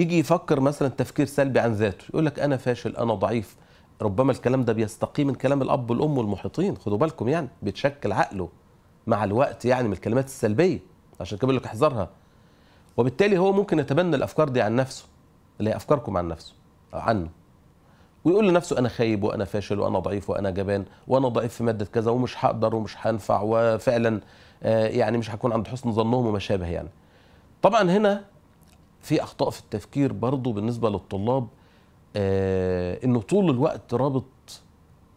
يجي يفكر مثلا تفكير سلبي عن ذاته يقول لك انا فاشل انا ضعيف ربما الكلام ده بيستقي من كلام الاب والام والمحيطين خدوا بالكم يعني بيتشكل عقله مع الوقت يعني من الكلمات السلبيه عشان كده لك احذرها وبالتالي هو ممكن يتبنى الافكار دي عن نفسه اللي هي افكاركم عن نفسه او عنه ويقول لنفسه انا خايب وانا فاشل وانا ضعيف وانا جبان وانا ضعيف في ماده كذا ومش هقدر ومش هنفع وفعلا آه، يعني مش هكون عند حسن ظنهم وما شابه يعني طبعا هنا في اخطاء في التفكير برضه بالنسبه للطلاب آه انه طول الوقت رابط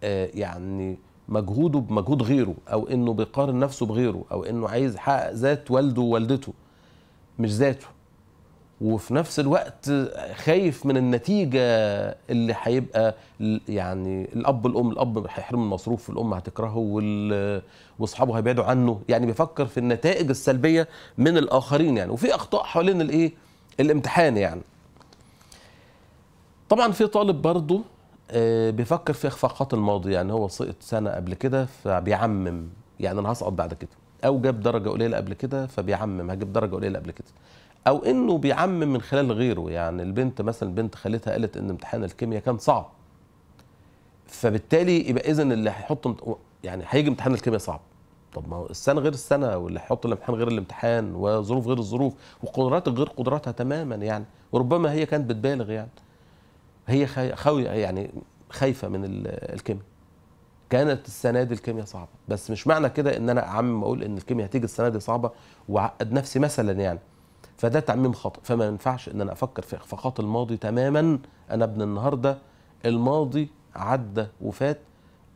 آه يعني مجهوده بمجهود غيره او انه بيقارن نفسه بغيره او انه عايز يحقق ذات والده ووالدته مش ذاته وفي نفس الوقت خايف من النتيجه اللي هيبقى يعني الاب والام الاب هيحرم المصروف الام هتكرهه واصحابه هيبعدوا عنه يعني بيفكر في النتائج السلبيه من الاخرين يعني وفي اخطاء حوالين الايه الامتحان يعني طبعا في طالب برضه آه، بيفكر في اخفاقات الماضي يعني هو سقط سنه قبل كده فبيعمم يعني انا هسقط بعد كده او جاب درجه قليله قبل كده فبيعمم هجيب درجه قليله قبل كده او انه بيعمم من خلال غيره يعني البنت مثلا بنت خالتها قالت ان امتحان الكيمياء كان صعب فبالتالي يبقى اذا اللي هيحط يعني هيجي امتحان الكيمياء صعب طب ما السنه غير السنه واللي هيحط الامتحان غير الامتحان وظروف غير الظروف وقدرات غير قدراتها تماما يعني وربما هي كانت بتبالغ يعني هي خاويه يعني خايفه من الكيمياء كانت السنه دي الكيمياء صعبه بس مش معنى كده ان انا اعمم اقول ان الكيمياء هتيجي السنه دي صعبه وعقد نفسي مثلا يعني فده تعميم خطأ فما ينفعش ان انا افكر في اخفاقات الماضي تماما انا ابن النهارده الماضي عدى وفات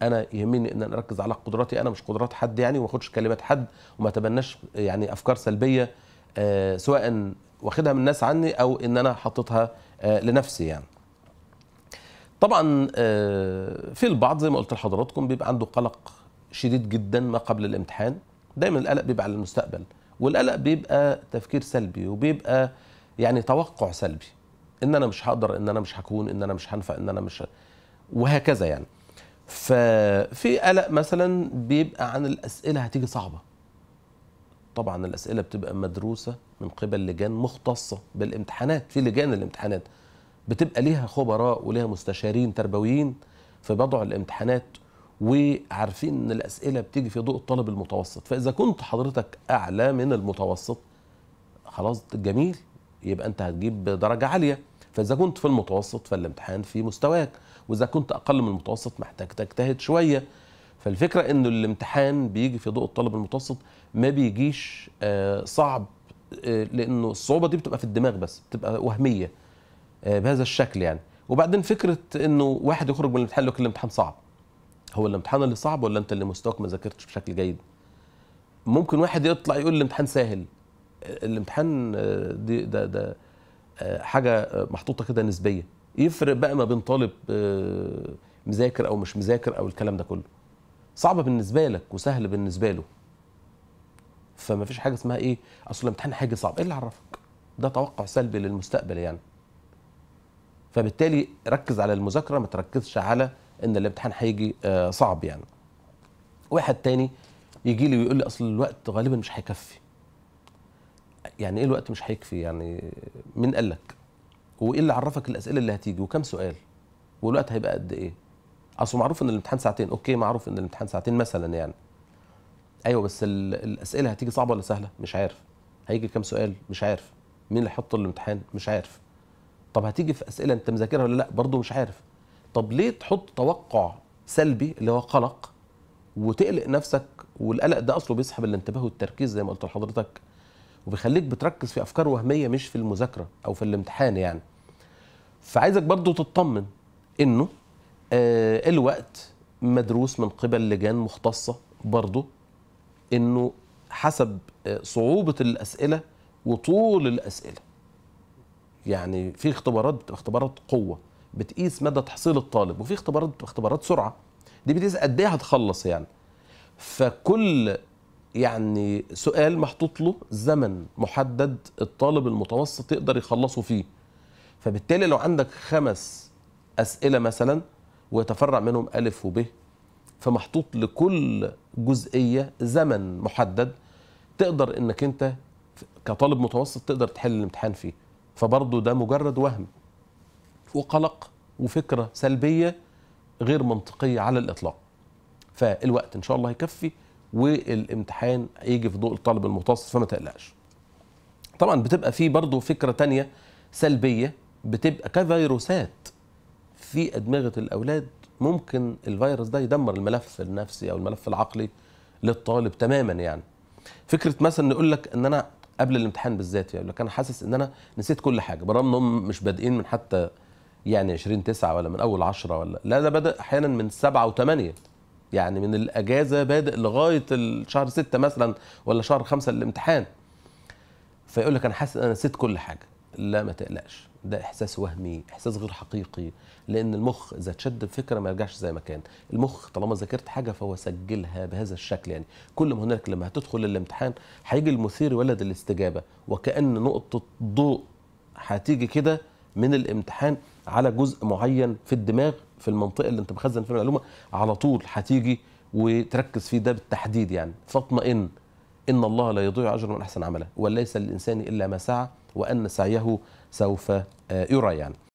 انا يهمني ان انا اركز على قدراتي انا مش قدرات حد يعني وما اخدش كلمات حد وما اتبناش يعني افكار سلبيه آه، سواء واخدها من الناس عني او ان انا حطيتها آه، لنفسي يعني طبعا آه، في البعض زي ما قلت لحضراتكم بيبقى عنده قلق شديد جدا ما قبل الامتحان دايما القلق بيبقى على المستقبل والقلق بيبقى تفكير سلبي وبيبقى يعني توقع سلبي ان انا مش هقدر ان انا مش هكون ان انا مش هنفع ان انا مش وهكذا يعني ففي قلق مثلا بيبقى عن الاسئله هتيجي صعبه طبعا الاسئله بتبقى مدروسه من قبل لجان مختصه بالامتحانات في لجان الامتحانات بتبقى ليها خبراء وليها مستشارين تربويين في بضع الامتحانات وعارفين ان الاسئله بتيجي في ضوء الطالب المتوسط فاذا كنت حضرتك اعلى من المتوسط خلاص جميل يبقى انت هتجيب درجه عاليه فاذا كنت في المتوسط فالامتحان في مستواك واذا كنت اقل من المتوسط محتاج تجتهد شويه فالفكره انه الامتحان بيجي في ضوء الطالب المتوسط ما بيجيش آه، صعب آه، لانه الصعوبه دي بتبقى في الدماغ بس بتبقى وهميه آه، بهذا الشكل يعني وبعدين فكره انه واحد يخرج من الامتحان يقول لك الامتحان صعب هو الامتحان اللي صعب ولا انت اللي مستواك ما ذاكرتش بشكل جيد ممكن واحد يطلع يقول الامتحان سهل الامتحان دي ده ده حاجه محطوطه كده نسبيه يفرق بقى ما بين طالب آه، مذاكر او مش مذاكر او الكلام ده كله صعبه بالنسبه لك وسهل بالنسبه له فما فيش حاجه اسمها ايه اصل الامتحان حاجه صعب ايه اللي عرفك ده توقع سلبي للمستقبل يعني فبالتالي ركز على المذاكره ما تركزش على ان الامتحان هيجي آه، صعب يعني واحد تاني يجي لي ويقول لي اصل الوقت غالبا مش هيكفي يعني ايه الوقت مش هيكفي يعني مين قال لك وايه اللي عرفك الاسئله اللي هتيجي وكم سؤال والوقت هيبقى قد ايه اصل معروف ان الامتحان ساعتين اوكي معروف ان الامتحان ساعتين مثلا يعني ايوه بس الاسئله هتيجي صعبه ولا سهله مش عارف هيجي كام سؤال مش عارف مين اللي هيحط الامتحان مش عارف طب هتيجي في اسئله انت مذاكرها ولا لا برضه مش عارف طب ليه تحط توقع سلبي اللي هو قلق وتقلق نفسك والقلق ده اصله بيسحب الانتباه والتركيز زي ما قلت لحضرتك وبيخليك بتركز في افكار وهميه مش في المذاكره او في الامتحان يعني فعايزك برضو تطمن انه آه الوقت مدروس من قبل لجان مختصه برضو انه حسب آه، صعوبه الاسئله وطول الاسئله يعني في اختبارات اختبارات قوه بتقيس مدى تحصيل الطالب وفي اختبارات اختبارات سرعه دي بتقيس قد ايه هتخلص يعني فكل يعني سؤال محطوط له زمن محدد الطالب المتوسط يقدر يخلصه فيه فبالتالي لو عندك خمس أسئلة مثلا ويتفرع منهم ألف وب فمحطوط لكل جزئية زمن محدد تقدر انك انت كطالب متوسط تقدر تحل الامتحان فيه فبرضه ده مجرد وهم وقلق وفكرة سلبية غير منطقية على الإطلاق فالوقت إن شاء الله هيكفي والامتحان يجي في ضوء الطالب المتوسط فما تقلقش طبعا بتبقى في برضه فكره تانية سلبيه بتبقى كفيروسات في ادمغه الاولاد ممكن الفيروس ده يدمر الملف النفسي او الملف العقلي للطالب تماما يعني فكره مثلا نقول لك ان انا قبل الامتحان بالذات يعني لك انا حاسس ان انا نسيت كل حاجه برغم انهم مش بادئين من حتى يعني 20 9 ولا من اول 10 ولا لا ده بدا احيانا من 7 و8 يعني من الاجازه بادئ لغايه الشهر ستة مثلا ولا شهر خمسة الامتحان فيقول لك انا حاسس انا نسيت كل حاجه لا ما تقلقش ده احساس وهمي احساس غير حقيقي لان المخ اذا اتشد بفكره ما يرجعش زي ما كان المخ طالما ذاكرت حاجه فهو سجلها بهذا الشكل يعني كل ما هناك لما هتدخل الامتحان هيجي المثير ولد الاستجابه وكان نقطه ضوء هتيجي كده من الامتحان على جزء معين في الدماغ في المنطقه اللي انت مخزن فيها المعلومه على طول هتيجي وتركز فيه ده بالتحديد يعني فاطمئن ان الله لا يضيع اجر من احسن عمله وليس للانسان الا ما سعى وان سعيه سوف آه، يرى يعني